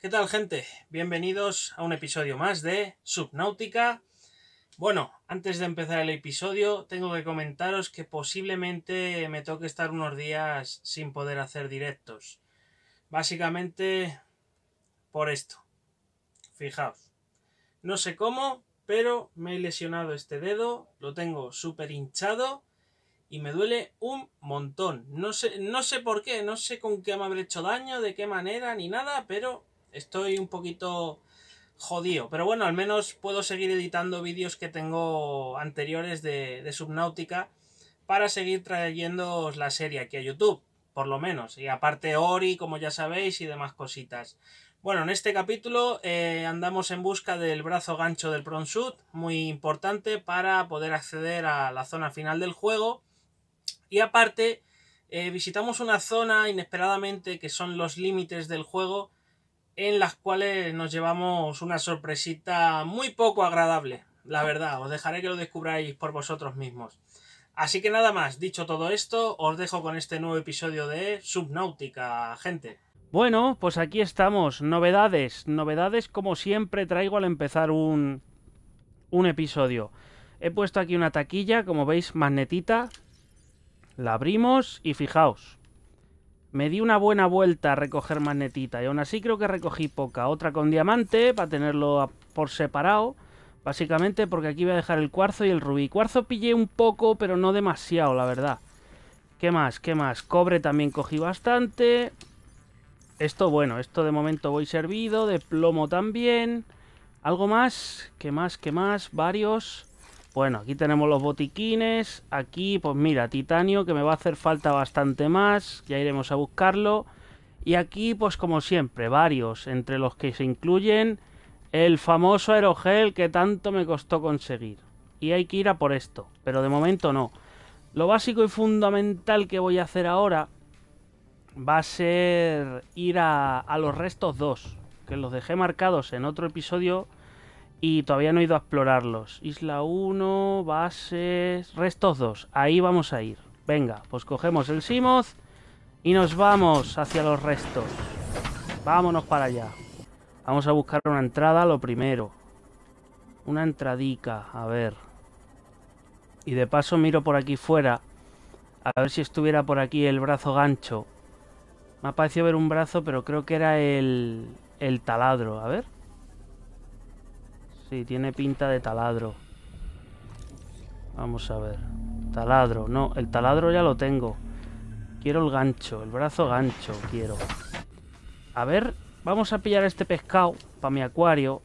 ¿Qué tal gente? Bienvenidos a un episodio más de Subnáutica. Bueno, antes de empezar el episodio tengo que comentaros que posiblemente me toque estar unos días sin poder hacer directos. Básicamente por esto. Fijaos. No sé cómo, pero me he lesionado este dedo, lo tengo súper hinchado y me duele un montón. No sé, no sé por qué, no sé con qué me habré hecho daño, de qué manera, ni nada, pero Estoy un poquito jodido. Pero bueno, al menos puedo seguir editando vídeos que tengo anteriores de, de Subnautica para seguir trayéndoos la serie aquí a YouTube, por lo menos. Y aparte Ori, como ya sabéis, y demás cositas. Bueno, en este capítulo eh, andamos en busca del brazo gancho del Pronsud, muy importante para poder acceder a la zona final del juego. Y aparte, eh, visitamos una zona inesperadamente que son los límites del juego, en las cuales nos llevamos una sorpresita muy poco agradable, la verdad, os dejaré que lo descubráis por vosotros mismos. Así que nada más, dicho todo esto, os dejo con este nuevo episodio de Subnautica, gente. Bueno, pues aquí estamos, novedades, novedades como siempre traigo al empezar un, un episodio. He puesto aquí una taquilla, como veis, magnetita, la abrimos y fijaos, me di una buena vuelta a recoger magnetita y aún así creo que recogí poca. Otra con diamante para tenerlo por separado. Básicamente porque aquí voy a dejar el cuarzo y el rubí. Cuarzo pillé un poco, pero no demasiado, la verdad. ¿Qué más? ¿Qué más? Cobre también cogí bastante. Esto, bueno, esto de momento voy servido. De plomo también. ¿Algo más? ¿Qué más? ¿Qué más? Varios. Bueno, aquí tenemos los botiquines. Aquí, pues mira, titanio, que me va a hacer falta bastante más. Ya iremos a buscarlo. Y aquí, pues como siempre, varios, entre los que se incluyen el famoso aerogel que tanto me costó conseguir. Y hay que ir a por esto, pero de momento no. Lo básico y fundamental que voy a hacer ahora va a ser ir a, los restos 2, que los dejé marcados en otro episodio y todavía no he ido a explorarlos. Isla 1, bases, restos 2. Ahí vamos a ir. Venga, pues cogemos el Simoth y nos vamos hacia los restos. Vámonos para allá. Vamos a buscar una entrada lo primero. Una entradica, a ver. Y de paso miro por aquí fuera. A ver si estuviera por aquí el brazo gancho. Me ha parecido ver un brazo, pero creo que era el, el taladro. A ver. Sí, tiene pinta de taladro. Vamos a ver. Taladro. No, el taladro ya lo tengo. Quiero el gancho, el brazo gancho quiero. A ver, vamos a pillar este pescado para mi acuario.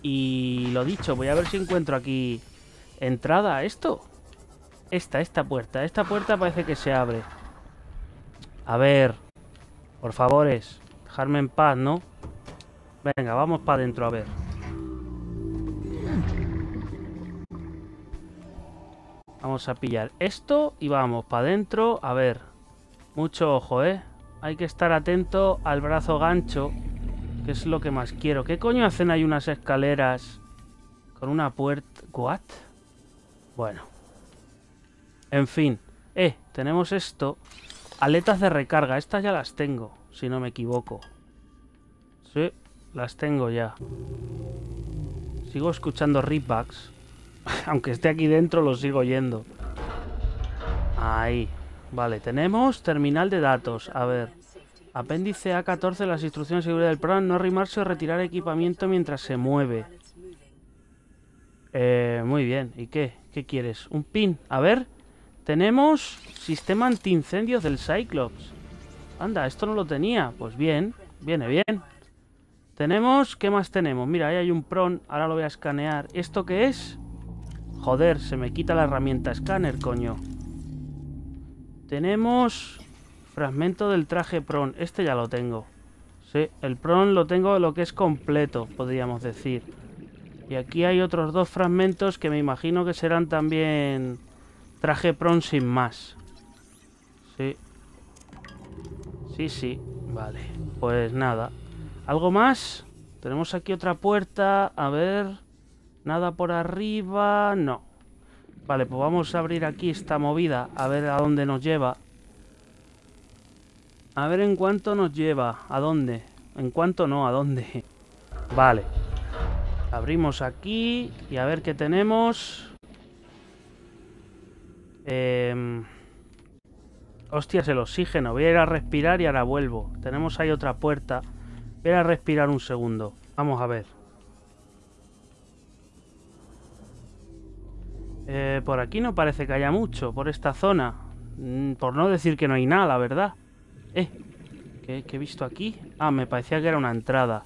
Y lo dicho, voy a ver si encuentro aquí entrada a esto. Esta, esta puerta. Esta puerta parece que se abre. A ver. Por favores, dejarme en paz, ¿no? Venga, vamos para adentro a ver. Vamos a pillar esto y vamos para adentro. A ver, mucho ojo, ¿eh? Hay que estar atento al brazo gancho, que es lo que más quiero. ¿Qué coño hacen ahí unas escaleras con una puerta? ¿Qué? Bueno. En fin. Eh, tenemos esto. Aletas de recarga. Estas ya las tengo, si no me equivoco. Sí, las tengo ya. Sigo escuchando ripbacks. aunque esté aquí dentro, lo sigo yendo. Ahí. Vale, tenemos terminal de datos. A ver. Apéndice A14, las instrucciones de seguridad del programa, no arrimarse o retirar equipamiento mientras se mueve. Eh, muy bien, ¿y qué? ¿Qué quieres? Un pin, a ver Tenemos sistema antiincendios del Cyclops Anda, esto no lo tenía Pues bien, viene bien Tenemos, ¿qué más tenemos? Mira, ahí hay un pron, ahora lo voy a escanear ¿Esto qué es? Joder, se me quita la herramienta escáner, coño. Tenemos fragmento del traje pron. Este ya lo tengo. Sí, el pron lo tengo lo que es completo, podríamos decir. Y aquí hay otros dos fragmentos que me imagino que serán también traje pron sin más. Sí. Sí, sí. Vale. Pues nada. ¿Algo más? Tenemos aquí otra puerta. A ver... Nada por arriba, no. Vale, pues vamos a abrir aquí esta movida, a ver a dónde nos lleva. A ver en cuánto nos lleva, a dónde. En cuánto no, a dónde. Vale. Abrimos aquí y a ver qué tenemos. Em, hostia, Hostias, el oxígeno. Voy a ir a respirar y ahora vuelvo. Tenemos ahí otra puerta. Voy a respirar un segundo. Vamos a ver. Eh, por aquí no parece que haya mucho, por esta zona. Mm, por no decir que no hay nada, verdad. Eh, ¿qué, he visto aquí? Ah, me parecía que era una entrada.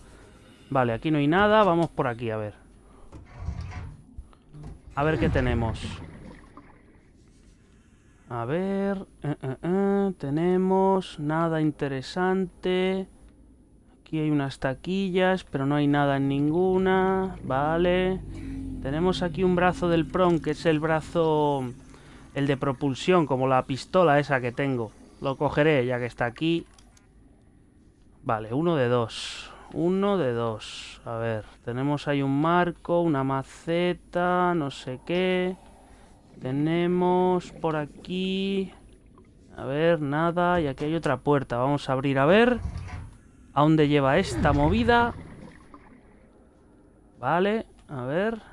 Vale, aquí no hay nada, vamos por aquí, a ver. A ver qué tenemos. A ver... Eh, eh, tenemos nada interesante. Aquí hay unas taquillas, pero no hay nada en ninguna. Vale... Tenemos aquí un brazo del Prong, que es el brazo... El de propulsión, como la pistola esa que tengo. Lo cogeré, ya que está aquí. Vale, uno de dos. Uno de dos. A ver, tenemos ahí un marco, una maceta, no sé qué. Tenemos por aquí... A ver, nada. Y aquí hay otra puerta. Vamos a abrir a ver. ¿A dónde lleva esta movida? Vale, a ver...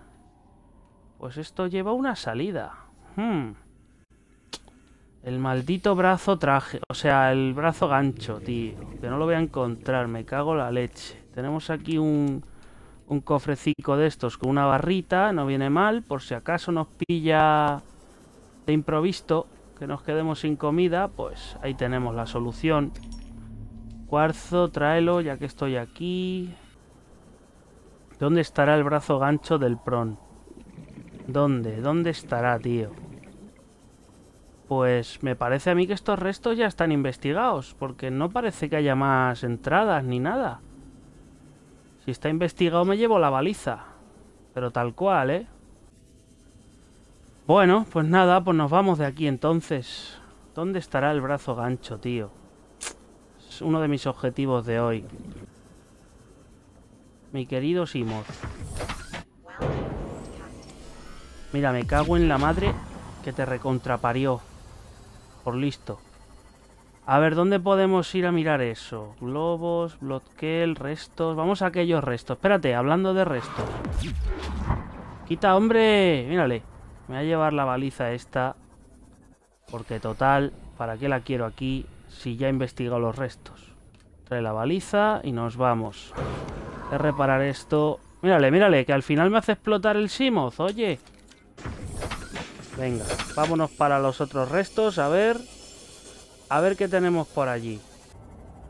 Pues esto lleva una salida. Hmm. El maldito brazo traje. O sea, el brazo gancho, tío. Que no lo voy a encontrar. Me cago la leche. Tenemos aquí un, un cofrecico de estos con una barrita. No viene mal. Por si acaso nos pilla de improviso. Que nos quedemos sin comida. Pues ahí tenemos la solución. Cuarzo, tráelo, ya que estoy aquí. ¿Dónde estará el brazo gancho del pron? ¿Dónde? ¿Dónde estará, tío? Pues me parece a mí que estos restos ya están investigados, porque no parece que haya más entradas ni nada. Si está investigado me llevo la baliza, pero tal cual, ¿eh? Bueno, pues nada, pues nos vamos de aquí entonces. ¿Dónde estará el brazo gancho, tío? Es uno de mis objetivos de hoy. Mi querido Simoth. Mira, me cago en la madre que te recontraparió. Por listo. A ver, ¿dónde podemos ir a mirar eso? Globos, bloquel, restos... Vamos a aquellos restos. Espérate, hablando de restos. ¡Quita, hombre! Mírale. Me voy a llevar la baliza esta. Porque total, ¿para qué la quiero aquí si ya he investigado los restos? Trae la baliza y nos vamos. a reparar esto. Mírale, mírale, que al final me hace explotar el Simoth, oye. Venga, vámonos para los otros restos, a ver... A ver qué tenemos por allí.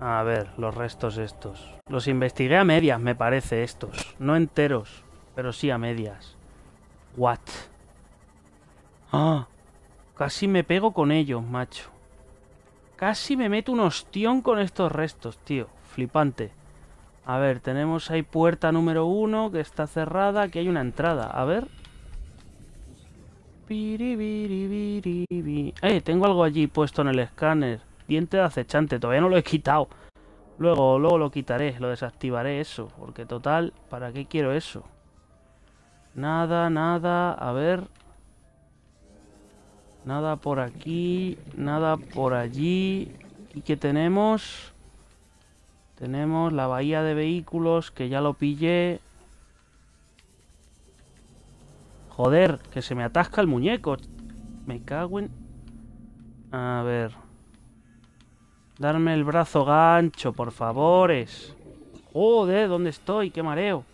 A ver, los restos estos. Los investigué a medias, me parece, estos. No enteros, pero sí a medias. What? Ah, casi me pego con ellos, macho. Casi me meto un ostión con estos restos, tío. Flipante. A ver, tenemos ahí puerta número uno que está cerrada. Aquí hay una entrada. A ver. Eh, tengo algo allí puesto en el escáner. Diente de acechante, todavía no lo he quitado. Luego, luego lo quitaré, lo desactivaré eso. Porque total, ¿para qué quiero eso? Nada, nada, a ver. Nada por aquí, nada por allí. ¿Y qué tenemos? Tenemos la bahía de vehículos, que ya lo pillé. Joder, que se me atasca el muñeco. Me cago en... A ver. Darme el brazo gancho, por favores. Joder, ¿dónde estoy? ¡Qué mareo!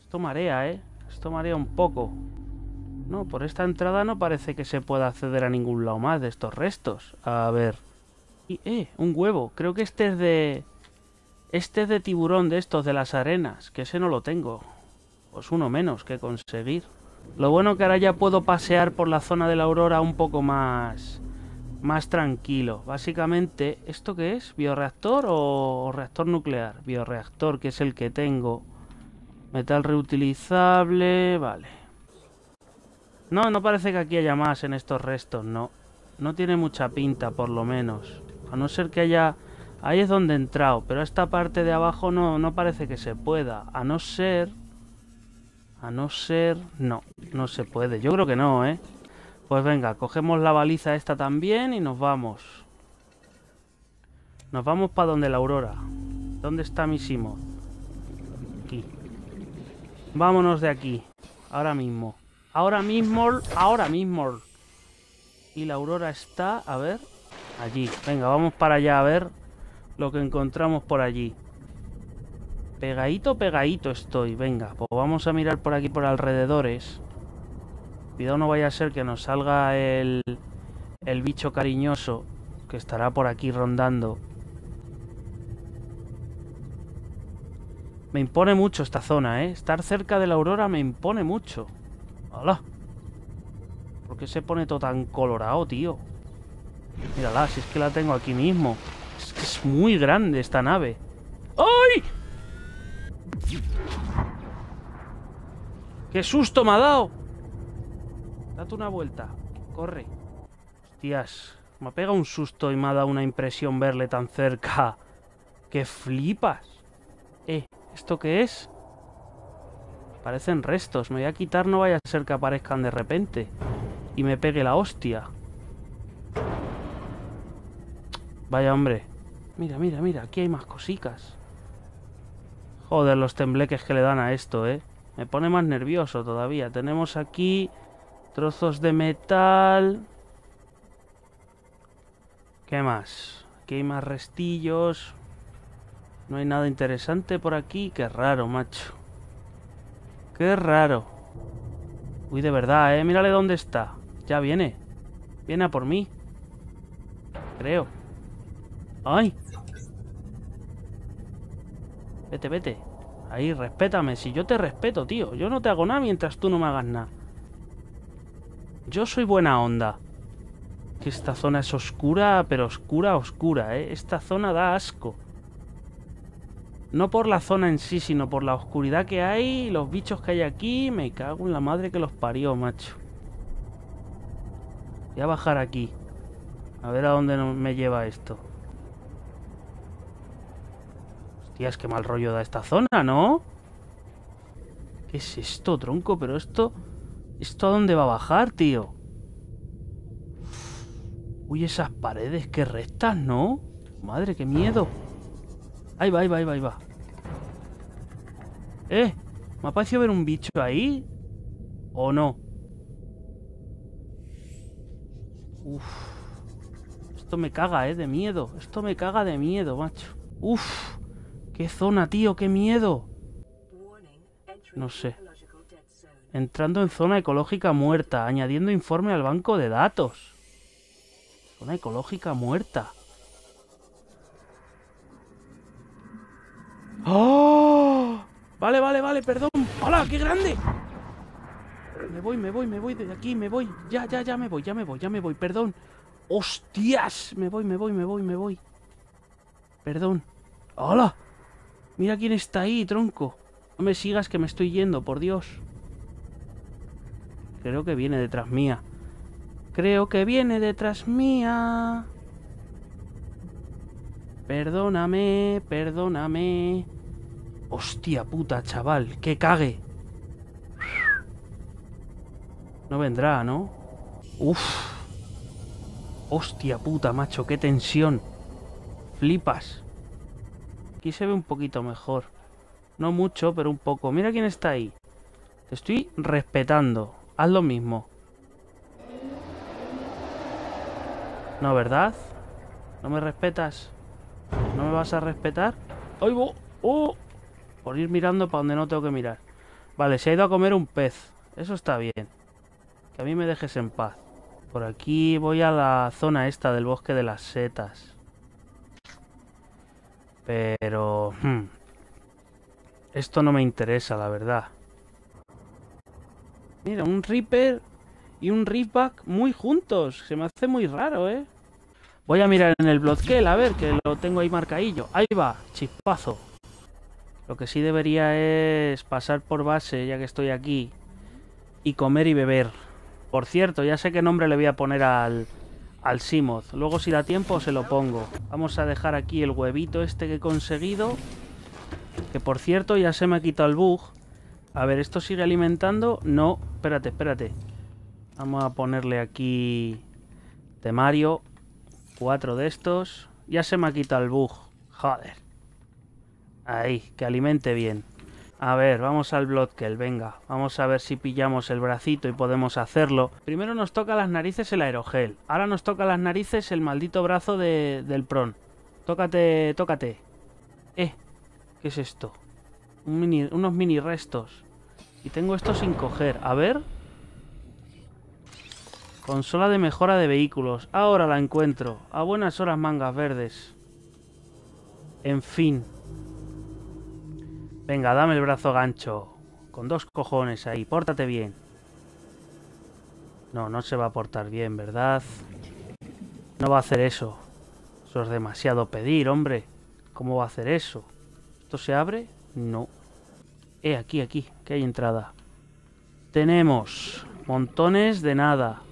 Esto marea, ¿eh? Esto marea un poco. No, por esta entrada no parece que se pueda acceder a ningún lado más de estos restos. A ver. Y, eh, un huevo. Creo que este es de... Este es de tiburón de estos, de las arenas. Que ese no lo tengo. Pues uno menos que conseguir. Lo bueno que ahora ya puedo pasear por la zona de la aurora un poco más, más tranquilo. Básicamente, ¿esto qué es? ¿Bioreactor o reactor nuclear? Bioreactor, que es el que tengo. Metal reutilizable, vale. No, no parece que aquí haya más en estos restos, no. No tiene mucha pinta, por lo menos. A no ser que haya... Ahí es donde he entrado, pero esta parte de abajo no, no parece que se pueda. A no ser... A no ser... No, no se puede. Yo creo que no, ¿eh? Pues venga, cogemos la baliza esta también y nos vamos. Nos vamos para donde la aurora. ¿Dónde está mi Aquí. Vámonos de aquí. Ahora mismo. Ahora mismo. Ahora mismo. Y la aurora está, a ver, allí. Venga, vamos para allá a ver lo que encontramos por allí. Pegadito, pegadito estoy. Venga, pues vamos a mirar por aquí, por alrededores. Cuidado no vaya a ser que nos salga el, el bicho cariñoso que estará por aquí rondando. Me impone mucho esta zona, ¿eh? Estar cerca de la aurora me impone mucho. ¡Hala! ¿Por qué se pone todo tan colorado, tío? Mírala, si es que la tengo aquí mismo. Es que es muy grande esta nave. ¡Ay! ¡Qué susto me ha dado! Date una vuelta. Corre. Hostias. Me ha pegado un susto y me ha dado una impresión verle tan cerca. ¡Qué flipas! Eh, ¿esto qué es? Parecen restos. Me voy a quitar, no vaya a ser que aparezcan de repente. Y me pegue la hostia. Vaya hombre. Mira, mira, mira. Aquí hay más cositas. Joder, los tembleques que le dan a esto, ¿eh? Me pone más nervioso todavía. Tenemos aquí trozos de metal. ¿Qué más? Aquí hay más restillos. No hay nada interesante por aquí. Qué raro, macho. Qué raro. Uy, de verdad, ¿eh? Mírale dónde está. Ya viene. Viene a por mí. Creo. ¡Ay! Vete, vete. Ahí, respétame. Si yo te respeto, tío. Yo no te hago nada mientras tú no me hagas nada. Yo soy buena onda. Que esta zona es oscura, pero oscura, oscura, ¿eh? Esta zona da asco. No por la zona en sí, sino por la oscuridad que hay, los bichos que hay aquí. Me cago en la madre que los parió, macho. Voy a bajar aquí. A ver a dónde me lleva esto. Hostias, qué mal rollo da esta zona, ¿no? ¿Qué es esto, tronco? Pero esto... ¿Esto a dónde va a bajar, tío? Uy, esas paredes, que rectas, ¿no? Madre, qué miedo. Ahí va, ahí va, ahí va, ahí va. ¡Eh! Me ha parecido ver un bicho ahí. ¿O no? Uf. Esto me caga, ¿eh? De miedo. Esto me caga de miedo, macho. Uf. ¿Qué zona, tío? ¡Qué miedo! No sé. Entrando en zona ecológica muerta. Añadiendo informe al banco de datos. Zona ecológica muerta. ¡Oh! Vale, vale, vale, perdón. ¡Hola, qué grande! Me voy, me voy, me voy de aquí, me voy. Ya, ya, ya me voy, ya me voy, ya me voy, perdón. ¡Hostias! Me voy, me voy, me voy, me voy. Perdón. ¡Hola! Mira quién está ahí, tronco. No me sigas que me estoy yendo, por Dios. Creo que viene detrás mía. Creo que viene detrás mía. Perdóname, perdóname. Hostia puta, chaval, que cague. No vendrá, ¿no? Uf. Hostia puta, macho, qué tensión. Flipas. Aquí se ve un poquito mejor. No mucho, pero un poco. Mira quién está ahí. Te estoy respetando. Haz lo mismo. No, ¿verdad? ¿No me respetas? ¿No me vas a respetar? ¡Ay, ¡Oh! Por ir mirando para donde no tengo que mirar. Vale, se ha ido a comer un pez. Eso está bien. Que a mí me dejes en paz. Por aquí voy a la zona esta del bosque de las setas. Pero... Hmm, esto no me interesa, la verdad. Mira, un Reaper y un Reefback muy juntos. Se me hace muy raro, ¿eh? Voy a mirar en el Bloodkill, a ver, que lo tengo ahí marcadillo. Ahí va, chispazo. Lo que sí debería es pasar por base, ya que estoy aquí, y comer y beber. Por cierto, ya sé qué nombre le voy a poner al, al Simoth. Luego si da tiempo se lo pongo. Vamos a dejar aquí el huevito este que he conseguido. Que por cierto ya se me ha quitado el bug. A ver, ¿esto sigue alimentando? No, espérate, espérate. Vamos a ponerle aquí temario. Cuatro de estos. Ya se me ha quitado el bug. Joder. Ahí, que alimente bien. A ver, vamos al Bloodkel, venga. Vamos a ver si pillamos el bracito y podemos hacerlo. Primero nos toca las narices el aerogel. Ahora nos toca las narices el maldito brazo de, del pron. Tócate, tócate. Eh, ¿qué es esto? unos mini restos. Y tengo esto sin coger. A ver. Consola de mejora de vehículos. Ahora la encuentro. A buenas horas mangas verdes. En fin. Venga, dame el brazo gancho. Con dos cojones ahí. Pórtate bien. No, no se va a portar bien, ¿verdad? No va a hacer eso. Eso es demasiado pedir, hombre. ¿Cómo va a hacer eso? ¿Esto se abre? No. Eh, aquí, aquí, que hay entrada. Tenemos montones de nada.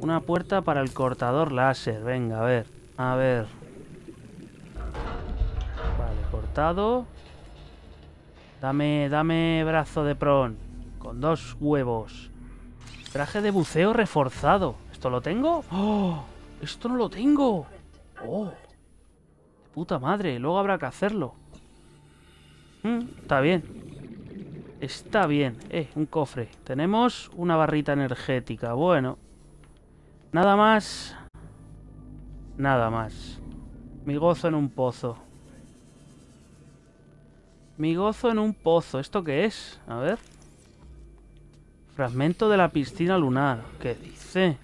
Una puerta para el cortador láser. Venga, a ver. A ver. Vale, cortado. Dame, dame brazo de pron. Con dos huevos. Traje de buceo reforzado. ¿Esto lo tengo? ¡Oh! ¡Esto no lo tengo! ¡Oh! Puta madre, luego habrá que hacerlo. Mm, está bien. Está bien. Eh, un cofre. Tenemos una barrita energética. Bueno. Nada más. Nada más. Mi gozo en un pozo. Mi gozo en un pozo. ¿Esto qué es? A ver. Fragmento de la piscina lunar. ¿Qué dice?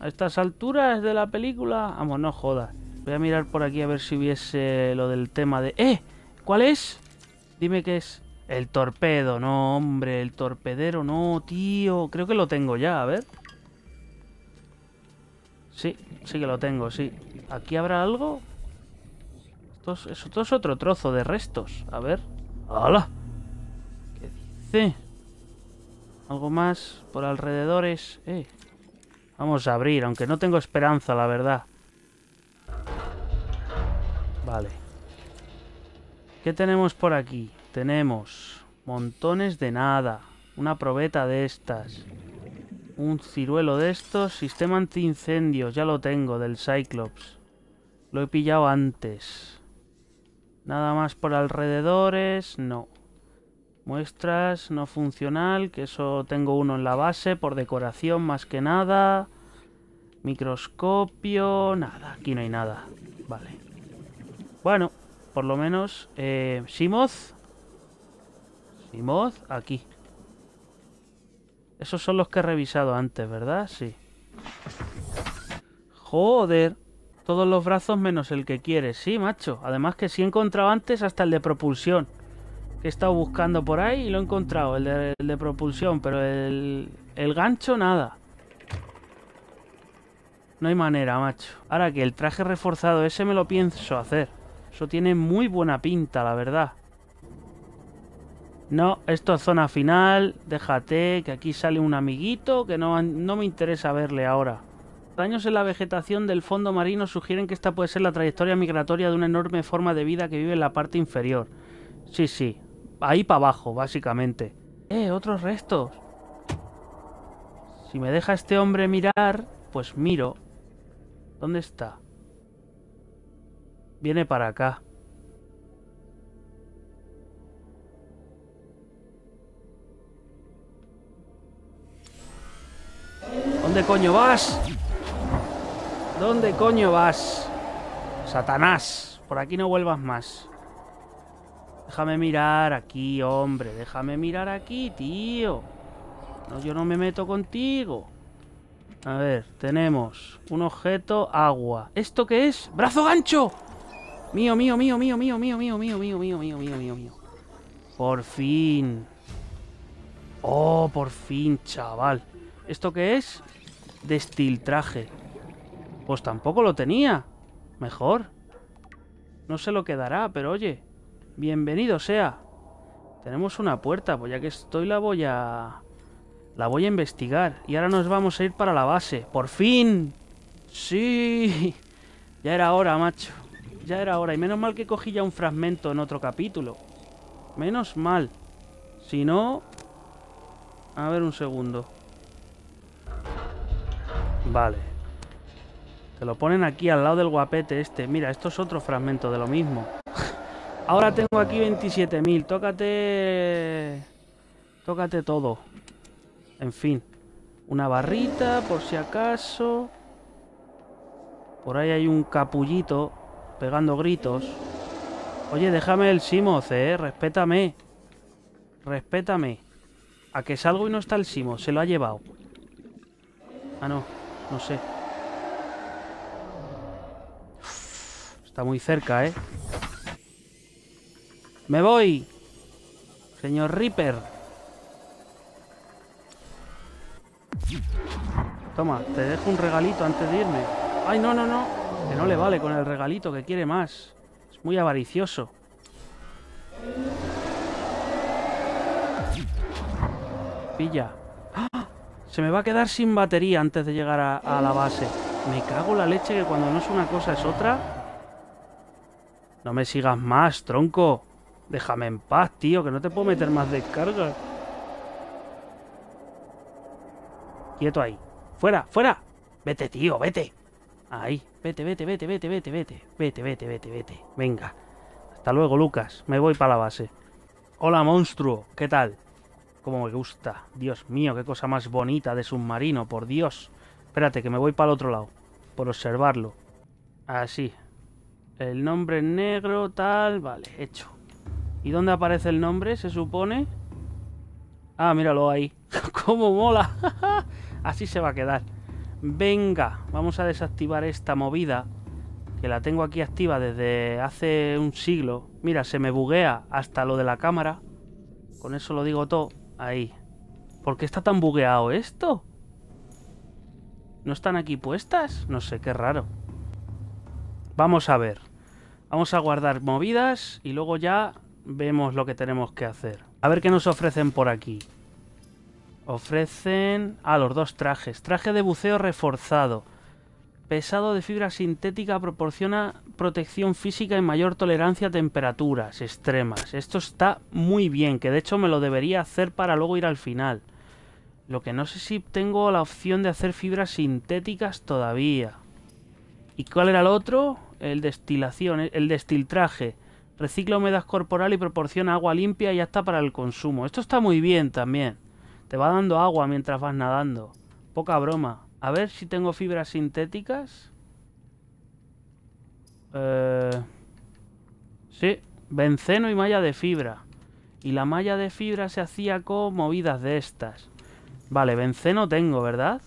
A estas alturas de la película... Vamos, no jodas. Voy a mirar por aquí a ver si hubiese lo del tema de... ¡Eh! ¿Cuál es? Dime qué es. El torpedo. No, hombre. El torpedero. No, tío. Creo que lo tengo ya. A ver. Sí, sí que lo tengo, sí. ¿Aquí habrá algo? esto es otro trozo de restos. A ver. ¡Hala! ¿Qué dice? ¿Algo más por alrededores? Eh. Vamos a abrir, aunque no tengo esperanza, la verdad. Vale. ¿Qué tenemos por aquí? Tenemos montones de nada. Una probeta de estas. Un ciruelo de estos. Sistema antiincendios, ya lo tengo, del Cyclops. Lo he pillado antes. Nada más por alrededores, no. Muestras, no funcional, que eso tengo uno en la base, por decoración más que nada. Microscopio, nada, aquí no hay nada. Vale. Bueno, por lo menos, eh, Simoth. aquí. Esos son los que he revisado antes, ¿verdad? Sí. Joder. Todos los brazos menos el que quieres. Sí, macho. Además que sí he encontrado antes hasta el de propulsión. Que he estado buscando por ahí y lo he encontrado. El de, propulsión. Pero el, gancho, nada. No hay manera, macho. Ahora que el traje reforzado ese me lo pienso hacer. Eso tiene muy buena pinta, la verdad. No, esto es zona final. Déjate, que aquí sale un amiguito que no, no me interesa verle ahora. Daños en la vegetación del fondo marino sugieren que esta puede ser la trayectoria migratoria de una enorme forma de vida que vive en la parte inferior. Sí, sí, ahí para abajo, básicamente. ¡Eh, otros restos! Si me deja este hombre mirar, pues miro. ¿Dónde está? Viene para acá. ¿Dónde coño vas? ¿Dónde coño vas? Satanás, por aquí no vuelvas más. Déjame mirar aquí, hombre. Déjame mirar aquí, tío. No, yo no me meto contigo. A ver, tenemos un objeto agua. ¿Esto qué es? ¡Brazo gancho! Mío, mío, mío, mío, mío, mío, mío, mío, mío, mío, mío, mío, mío, mío. Por fin. Oh, por fin, chaval. ¿Esto qué es? Destiltraje. Pues tampoco lo tenía. Mejor. No sé lo que dará, pero oye. Bienvenido sea. Tenemos una puerta, pues ya que estoy la voy a... La voy a investigar. Y ahora nos vamos a ir para la base. ¡Por fin! ¡Sí! Ya era hora, macho. Ya era hora. Y menos mal que cogí ya un fragmento en otro capítulo. Menos mal. Si no... A ver un segundo. Vale. Te lo ponen aquí al lado del guapete este. Mira, esto es otro fragmento de lo mismo. Ahora tengo aquí 27.000. Tócate... Tócate todo. En fin. Una barrita, por si acaso. Por ahí hay un capullito pegando gritos. Oye, déjame el Simo, eh. Respétame. Respétame. A que salgo y no está el Simo. Se lo ha llevado. Ah, no. No sé. Está muy cerca, ¿eh? ¡Me voy! Señor Reaper. Toma, te dejo un regalito antes de irme. ¡Ay, no, no, no! Que no le vale con el regalito, que quiere más. Es muy avaricioso. Pilla. ¡Ah! Se me va a quedar sin batería antes de llegar a, a la base. Me cago la leche que cuando no es una cosa es otra... No me sigas más, tronco. Déjame en paz, tío, que no te puedo meter más descargas. Quieto ahí. ¡Fuera, fuera! ¡Vete, tío, vete! Ahí. Vete, vete, vete, vete, vete, vete. Vete, vete, vete, vete. Venga. Hasta luego, Lucas. Me voy para la base. Hola, monstruo. ¿Qué tal? Como me gusta. Dios mío, qué cosa más bonita de submarino, por Dios. Espérate, que me voy para el otro lado. Por observarlo. Así, ah, el nombre negro, tal... Vale, hecho. ¿Y dónde aparece el nombre, se supone? Ah, míralo ahí. ¡Cómo mola! Así se va a quedar. Venga, vamos a desactivar esta movida. Que la tengo aquí activa desde hace un siglo. Mira, se me buguea hasta lo de la cámara. Con eso lo digo todo. Ahí. ¿Por qué está tan bugueado esto? ¿No están aquí puestas? No sé, qué raro. Vamos a ver. Vamos a guardar movidas y luego ya vemos lo que tenemos que hacer. A ver qué nos ofrecen por aquí. Ofrecen... Ah, los dos trajes. Traje de buceo reforzado. Pesado de fibra sintética proporciona protección física y mayor tolerancia a temperaturas extremas. Esto está muy bien, que de hecho me lo debería hacer para luego ir al final. Lo que no sé si tengo la opción de hacer fibras sintéticas todavía. ¿Y cuál era el otro? el destilación, el destiltraje, recicla humedad corporal y proporciona agua limpia y está para el consumo. Esto está muy bien también. Te va dando agua mientras vas nadando. Poca broma. A ver si tengo fibras sintéticas. Eh, sí, benceno y malla de fibra. Y la malla de fibra se hacía con movidas de estas. Vale, benceno tengo, ¿verdad?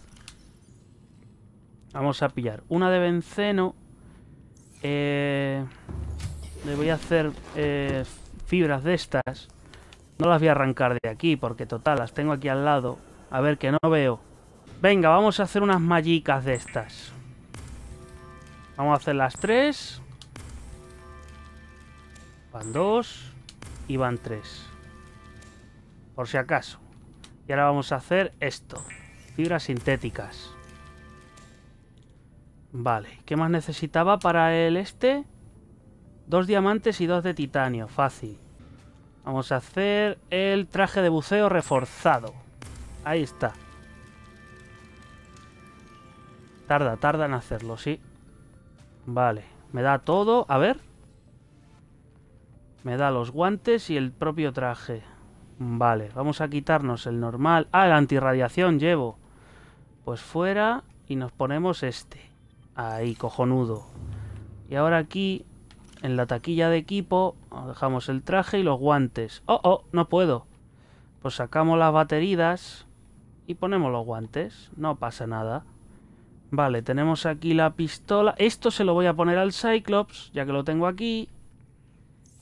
Vamos a pillar una de benceno eh, le voy a hacer eh, fibras de estas. No las voy a arrancar de aquí, porque total, las tengo aquí al lado. A ver, que no veo. Venga, vamos a hacer unas mallicas de estas. Vamos a hacer las tres. Van dos. Y van tres. Por si acaso. Y ahora vamos a hacer esto. Fibras sintéticas. Vale, ¿qué más necesitaba para el este? Dos diamantes y dos de titanio, fácil. Vamos a hacer el traje de buceo reforzado. Ahí está. Tarda, tarda en hacerlo, sí. Vale, me da todo. A ver. Me da los guantes y el propio traje. Vale, vamos a quitarnos el normal. Ah, la antirradiación llevo. Pues fuera y nos ponemos este. Ahí, cojonudo. Y ahora aquí, en la taquilla de equipo, dejamos el traje y los guantes. ¡Oh, oh! No puedo. Pues sacamos las baterías y ponemos los guantes. No pasa nada. Vale, tenemos aquí la pistola. Esto se lo voy a poner al Cyclops, ya que lo tengo aquí.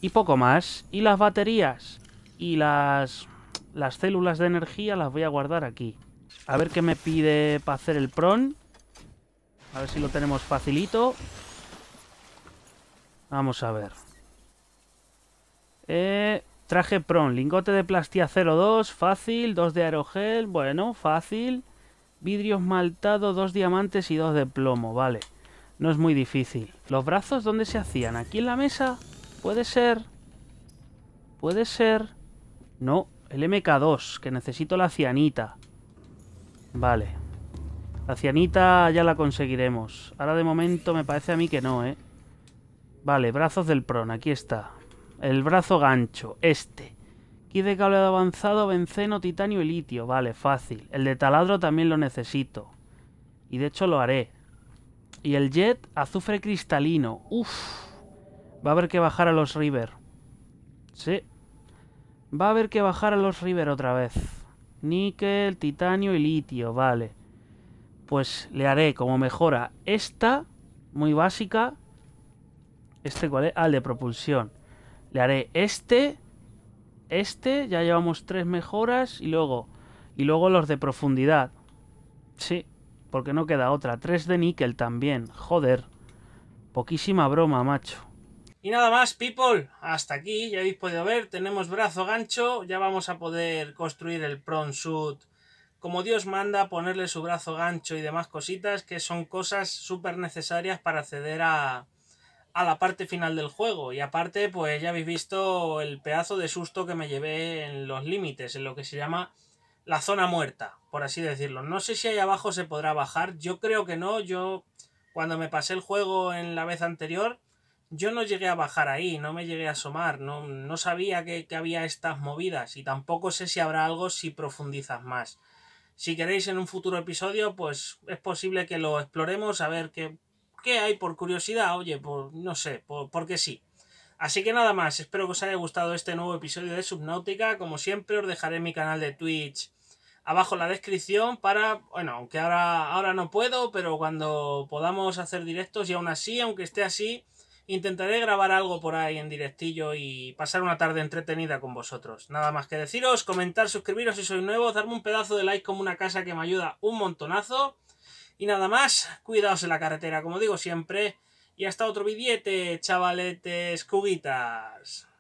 Y poco más. Y las baterías y las, las células de energía las voy a guardar aquí. A ver qué me pide para hacer el pron. A ver si lo tenemos facilito. Vamos a ver. Eh, traje Pron, lingote de plastía 02, fácil, Dos de aerogel, bueno, fácil. Vidrio esmaltado, dos diamantes y dos de plomo, vale. No es muy difícil. ¿Los brazos dónde se hacían? ¿Aquí en la mesa? Puede ser. Puede ser. No, el MK2, que necesito la cianita. Vale. La cianita ya la conseguiremos. Ahora de momento me parece a mí que no, ¿eh? Vale, brazos del pron, aquí está. El brazo gancho, este. Kit de cable avanzado, benceno, titanio y litio. Vale, fácil. El de taladro también lo necesito. Y de hecho lo haré. Y el jet, azufre cristalino. Uf. Va a haber que bajar a los river. Sí. Va a haber que bajar a los river otra vez. Níquel, titanio y litio, vale pues le haré como mejora esta, muy básica. ¿Este cuál es? al de propulsión. Le haré este, este, ya llevamos tres mejoras y luego, y luego los de profundidad. Sí, porque no queda otra. Tres de níquel también, joder. Poquísima broma, macho. Y nada más, people, hasta aquí, ya habéis podido ver, tenemos brazo gancho, ya vamos a poder construir el prawn suit como Dios manda, ponerle su brazo gancho y demás cositas que son cosas súper necesarias para acceder a, a la parte final del juego. Y aparte, pues ya habéis visto el pedazo de susto que me llevé en los límites, en lo que se llama la zona muerta, por así decirlo. No sé si ahí abajo se podrá bajar, yo creo que no, yo cuando me pasé el juego en la vez anterior, yo no llegué a bajar ahí, no me llegué a asomar, no, sabía que había estas movidas y tampoco sé si habrá algo si profundizas más. Si queréis en un futuro episodio, pues es posible que lo exploremos, a ver qué, qué hay por curiosidad, oye, por no sé, por, porque sí. Así que nada más, espero que os haya gustado este nuevo episodio de Subnautica. Como siempre, os dejaré mi canal de Twitch abajo en la descripción para, bueno, aunque ahora, ahora no puedo, pero cuando podamos hacer directos y aún así, aunque esté así, Intentaré grabar algo por ahí en directillo y pasar una tarde entretenida con vosotros. Nada más que deciros, comentar, suscribiros si sois nuevos, darme un pedazo de like como una casa que me ayuda un montonazo. Y nada más, cuidaos en la carretera, como digo siempre. Y hasta otro billete, chavaletes, cuguitas.